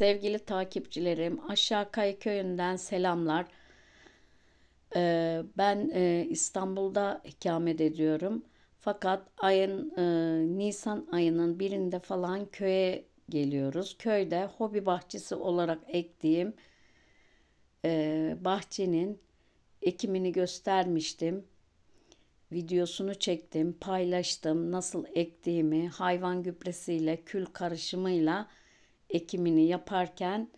Sevgili takipçilerim, Aşağı Kay Köyü'nden selamlar. Ee, ben e, İstanbul'da ikamet ediyorum. Fakat ayın e, Nisan ayının birinde falan köye geliyoruz. Köyde hobi bahçesi olarak ektiğim e, bahçenin ekimini göstermiştim. Videosunu çektim, paylaştım. Nasıl ektiğimi, hayvan gübresiyle, kül karışımıyla ekimini yaparken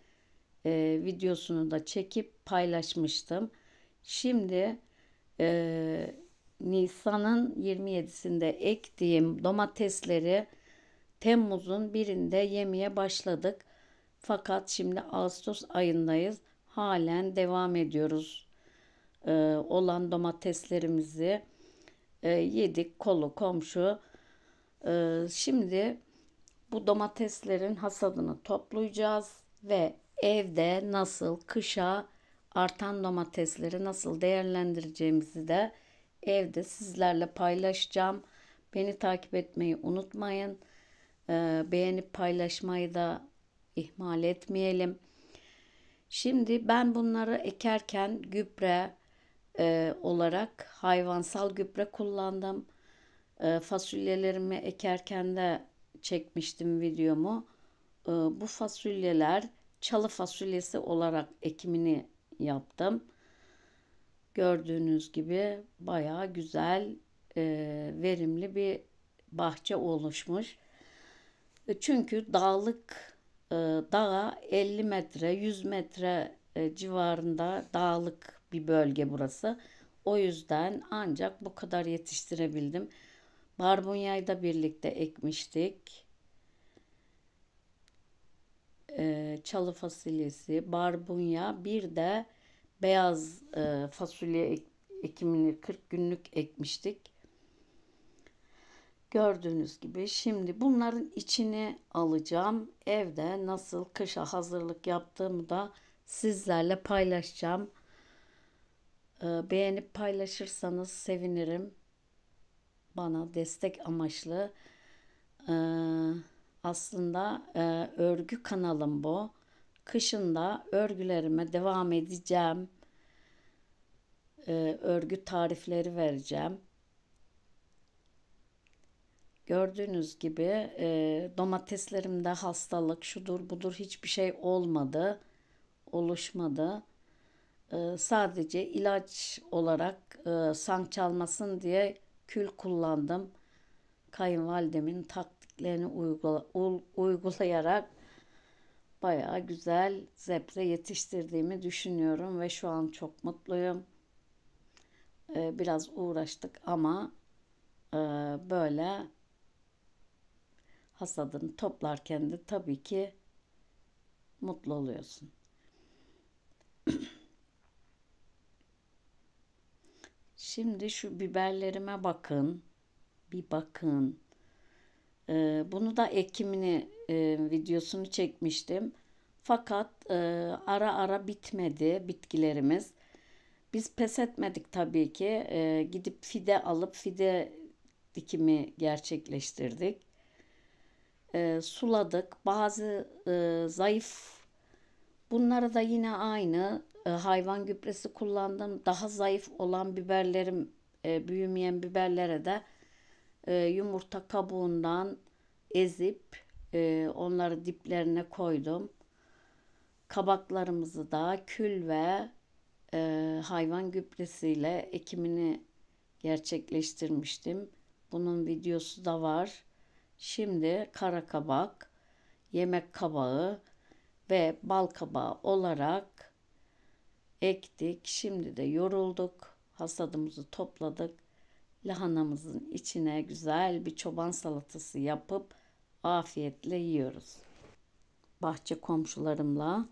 e, videosunu da çekip paylaşmıştım. Şimdi e, Nisan'ın 27'sinde ektiğim domatesleri Temmuz'un birinde yemeye başladık. Fakat şimdi Ağustos ayındayız. Halen devam ediyoruz. Ee, olan domateslerimizi e, yedik kolu komşu. Ee, şimdi bu domateslerin hasadını toplayacağız ve evde nasıl kışa artan domatesleri nasıl değerlendireceğimizi de evde sizlerle paylaşacağım. Beni takip etmeyi unutmayın. Ee, beğenip paylaşmayı da ihmal etmeyelim. Şimdi ben bunları ekerken gübre e, olarak hayvansal gübre kullandım. E, fasulyelerimi ekerken de çekmiştim videomu. Ee, bu fasulyeler çalı fasulyesi olarak ekimini yaptım. Gördüğünüz gibi baya güzel e, verimli bir bahçe oluşmuş. E, çünkü dağlık e, dağa 50 metre 100 metre e, civarında dağlık bir bölge burası. O yüzden ancak bu kadar yetiştirebildim. Barbunya'yı da birlikte ekmiştik. Ee, çalı fasulyesi, barbunya bir de beyaz e, fasulye ek, ekimini 40 günlük ekmiştik. Gördüğünüz gibi şimdi bunların içini alacağım. Evde nasıl kışa hazırlık yaptığımı da sizlerle paylaşacağım. Ee, beğenip paylaşırsanız sevinirim bana destek amaçlı e, aslında e, örgü kanalım bu. Kışında örgülerime devam edeceğim. E, örgü tarifleri vereceğim. Gördüğünüz gibi e, domateslerimde hastalık şudur budur hiçbir şey olmadı, oluşmadı. E, sadece ilaç olarak e, sang çalmasın diye kül kullandım. Kayınvalidemin taktiklerini uygula, uygulayarak bayağı güzel zebze yetiştirdiğimi düşünüyorum ve şu an çok mutluyum. Ee, biraz uğraştık ama e, böyle hasadını toplarken de tabii ki mutlu oluyorsun. Şimdi şu biberlerime bakın. Bir bakın. Ee, bunu da ekimini e, videosunu çekmiştim. Fakat e, ara ara bitmedi bitkilerimiz. Biz pes etmedik tabii ki. E, gidip fide alıp fide dikimi gerçekleştirdik. suladık. Bazı zayıf Bunları da yine aynı e, hayvan gübresi kullandım. Daha zayıf olan biberlerim, e, büyümeyen biberlere de e, yumurta kabuğundan ezip onları diplerine koydum. Kabaklarımızı da kül ve hayvan gübresiyle ekimini gerçekleştirmiştim. Bunun videosu da var. Şimdi kara kabak, yemek kabağı, ve balkabağı olarak ektik. Şimdi de yorulduk. Hasadımızı topladık. Lahanamızın içine güzel bir çoban salatası yapıp afiyetle yiyoruz. Bahçe komşularımla